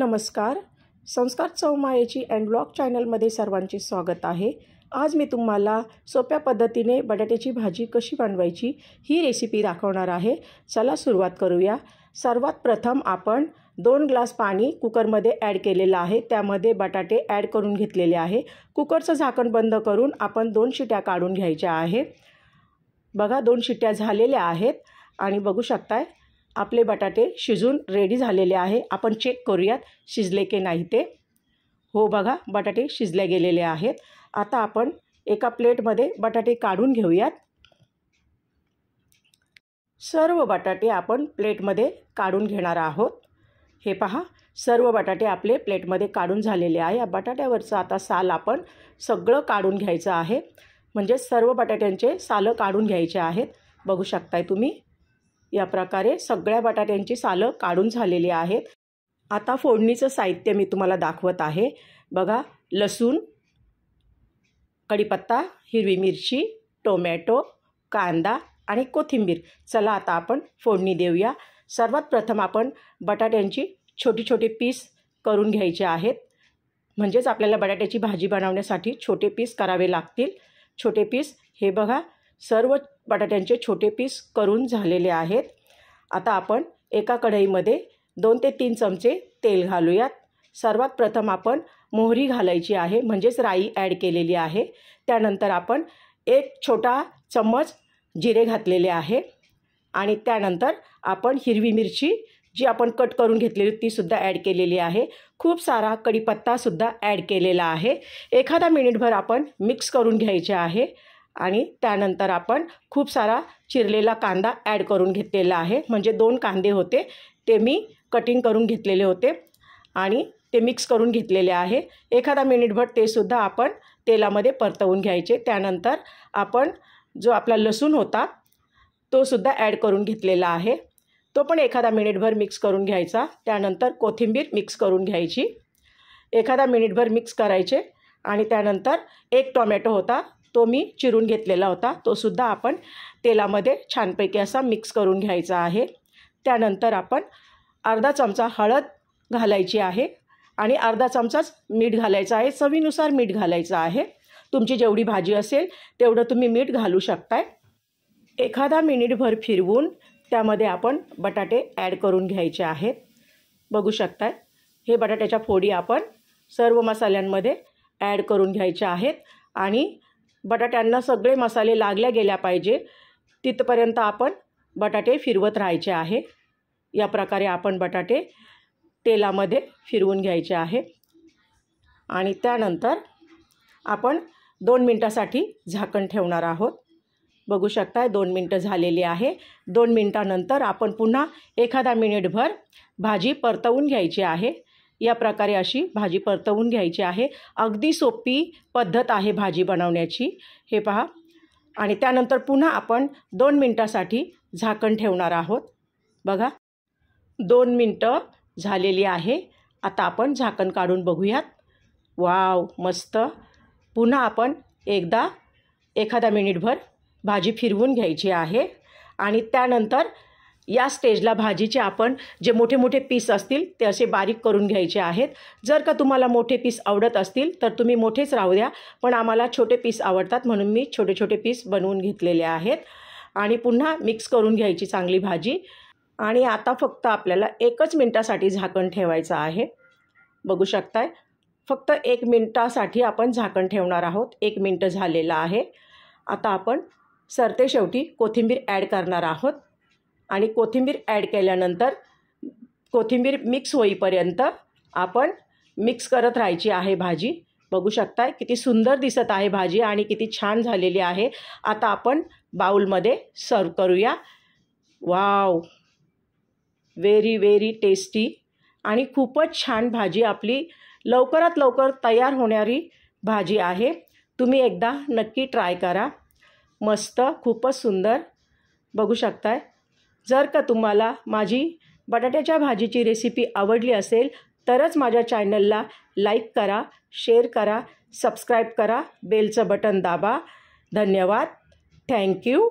नमस्कार संस्कार चौमायेची and blog चॅनलमध्ये सर्वांचे स्वागत आहे आज मी तुम्हाला सोप्या पद्धतीने बटाट्याची भाजी कशी बनवायची ही रेसिपी दाखवणार आहे चला सुरुवात करूया सर्वात प्रथम आपण दोन ग्लास पाणी कुकरमध्ये ॲड केलेलं आहे त्यामध्ये बटाटे ॲड करून घेतलेले आहे कुकरचं झाकण बंद करून आपण दोन शिट्या काढून घ्यायच्या आहे बघा दोन शिट्या झालेल्या आहेत आणि बघू शकताय आपले बटाटे शिजून रेडी झालेले आहे आपण चेक करूयात शिजले की नाही ते हो बघा बटाटे शिजले गेलेले आहेत आता आपण एका प्लेटमध्ये बटाटे काढून घेऊयात सर्व बटाटे आपण प्लेटमध्ये काढून घेणार आहोत हे पहा सर्व बटाटे आपले प्लेटमध्ये काढून झालेले आहे या बटाट्यावरचं आता साल आपण सगळं काढून घ्यायचं आहे म्हणजे सर्व बटाट्यांचे सालं काढून घ्यायचे आहेत बघू शकताय तुम्ही या प्रकारे सगळ्या बटाट्यांची सालं काढून झालेली आहेत आता फोडणीचं साहित्य मी तुम्हाला दाखवत आहे बघा लसूण कढीपत्ता हिरवी मिरची टोमॅटो कांदा आणि कोथिंबीर चला आता आपण फोडणी देऊया सर्वात प्रथम आपण बटाट्यांची छोटी छोटी पीस करून घ्यायचे आहेत म्हणजेच आपल्याला बटाट्याची भाजी बनवण्यासाठी छोटे पीस करावे लागतील छोटे पीस हे बघा सर्व बटाट्यांचे छोटे पीस करून झालेले आहेत आता आपण एका कढईमध्ये दोन ते तीन चमचे तेल घालूयात सर्वात प्रथम आपण मोहरी घालायची आहे म्हणजेच राई ॲड केलेली आहे त्यानंतर आपण एक छोटा चम्मच जिरे घातलेले आहे आणि त्यानंतर आपण हिरवी मिरची जी आपण कट करून घेतलेली तीसुद्धा ॲड केलेली आहे खूप सारा कडीपत्तासुद्धा ॲड केलेला आहे एखादा मिनिटभर आपण मिक्स करून घ्यायचे आहे आणि त्यानंतर आपण खूप सारा चिरलेला कांदा ॲड करून घेतलेला आहे म्हणजे दोन कांदे होते ते मी कटिंग करून घेतलेले होते आणि ते मिक्स करून घेतलेले आहे एखादा मिनिटभर ते सुद्धा आपण तेलामध्ये परतवून घ्यायचे त्यानंतर आपण जो आपला लसूण होता तो सुद्धा ॲड करून घेतलेला आहे तो पण एखादा मिनिटभर मिक्स करून घ्यायचा त्यानंतर कोथिंबीर मिक्स करून घ्यायची एखादा मिनिटभर मिक्स करायचे आणि त्यानंतर एक टोमॅटो होता तो मी चिरून घेतलेला होता तोसुद्धा आपण तेलामध्ये छानपैकी असा मिक्स करून घ्यायचा आहे त्यानंतर आपण अर्धा चमचा हळद घालायची आहे आणि अर्धा चमचाच मीठ घालायचं आहे चवीनुसार मीठ घालायचं आहे तुमची जेवढी भाजी असेल तेवढं तुम्ही मीठ घालू शकताय एखादा मिनिटभर फिरवून त्यामध्ये आपण बटाटे ॲड करून घ्यायचे आहेत बघू शकताय हे बटाट्याच्या फोडी आपण सर्व मसाल्यांमध्ये ॲड करून घ्यायच्या आहेत आणि बटाट्यांना सगळे मसाले लागल्या गेल्या पाहिजे तिथपर्यंत आपण बटाटे फिरवत राहायचे आहे या प्रकारे आपण बटाटे तेलामध्ये फिरवून घ्यायचे आहे आणि त्यानंतर आपण दोन मिनटासाठी झाकण ठेवणार आहोत बघू शकताय दोन मिनटं झालेली आहे दोन मिनटानंतर आपण पुन्हा एखादा मिनिटभर भाजी परतवून घ्यायची आहे या प्रकारे अशी भाजी परतवून घ्यायची आहे अगदी सोपी पद्धत आहे भाजी बनवण्याची हे पहा आणि त्यानंतर पुन्हा आपण दोन मिनटासाठी झाकण ठेवणार आहोत बघा दोन मिनटं झालेली आहे आता आपण झाकण काढून बघूयात वाव मस्त पुन्हा आपण एकदा एखादा मिनिटभर भाजी फिरवून घ्यायची आहे आणि त्यानंतर या स्टेजला भाजीचे आपण जे मोठे मोठे पीस असतील ते असे बारीक करून घ्यायचे आहेत जर का तुम्हाला मोठे पीस आवडत असतील तर तुम्ही मोठेच राहू द्या पण आम्हाला छोटे पीस आवडतात म्हणून मी छोटे छोटे पीस बनवून घेतलेले आहेत आणि पुन्हा मिक्स करून घ्यायची चांगली भाजी आणि आता फक्त आपल्याला एकच मिनटासाठी झाकण ठेवायचं आहे बघू शकताय फक्त एक मिनटासाठी आपण झाकण ठेवणार आहोत एक मिनटं झालेलं आहे आता आपण सरते शेवटी कोथिंबीर ॲड करणार आहोत आणि कोथिंबीर ॲड केल्यानंतर कोथिंबीर मिक्स होईपर्यंत आपण मिक्स करत राहायची आहे भाजी बघू शकताय किती सुंदर दिसत आहे भाजी आणि किती छान झालेली आहे आता आपण बाऊलमध्ये सर्व करूया वाव व्हेरी व्हेरी टेस्टी आणि खूपच छान भाजी आपली लवकरात लवकर तयार होणारी भाजी आहे तुम्ही एकदा नक्की ट्राय करा मस्त खूपच सुंदर बघू शकताय जर का तुम्हाला माझी बटाट्याच्या भाजीची रेसिपी आवडली असेल तरच माझ्या चॅनलला लाईक करा शेअर करा सबस्क्राईब करा बेलचं बटन दाबा धन्यवाद थँक्यू